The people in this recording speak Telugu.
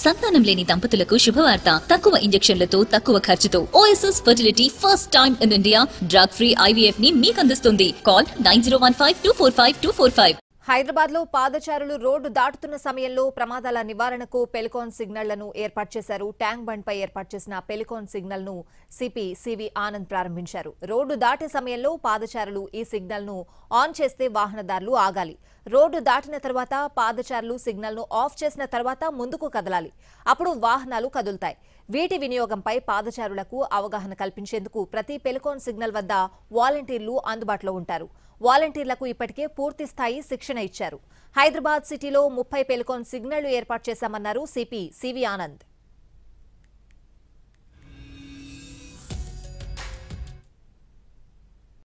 సంతానం లేని దంపతులకు శుభవార్త తక్కువ ఇంజెక్షన్లతో తక్కువ ఖర్చుతో OSS fertility first time in India drug free IVF ని మీకు అందిస్తుంది call nine zero one five two four five two four five Hyderabad లో పాదచారులు రోడ్డు దాటుతున్న సమయంలో ప్రమాదాల నివారణకు పెలికాన్ సిగ్నళ్లను ఏర్పాటు చేశారు ట్యాంక్ బండ్ పై ఏర్పాటు చేసిన పెలికాన్ సిగ్నల్ ను సిపి సివి ఆనంద్ ప్రారంభించారు రోడ్డు దాటే సమయంలో పాదచారులు ఈ సిగ్నల్ ను ఆన్ చేస్తే వాహనదారులు ఆగాలి రోడ్డు దాటిన తర్వాత పాదచారులు సిగ్నల్ను ఆఫ్ చేసిన తర్వాత ముందుకు కదలాలి అప్పుడు వాహనాలు కదులుతాయి వీటి వినియోగంపై పాదచారులకు అవగాహన కల్పించేందుకు ప్రతి పెలికోన్ సిగ్నల్ వద్ద వాలంటీర్లు అందుబాటులో ఉంటారు వాలంటీర్లకు ఇప్పటికే పూర్తి స్థాయి శిక్షణ ఇచ్చారు హైదరాబాద్ సిటీలో ముప్పై పెలికోన్ సిగ్నళ్లు ఏర్పాటు చేశామన్నారు సిపి సివి ఆనంద్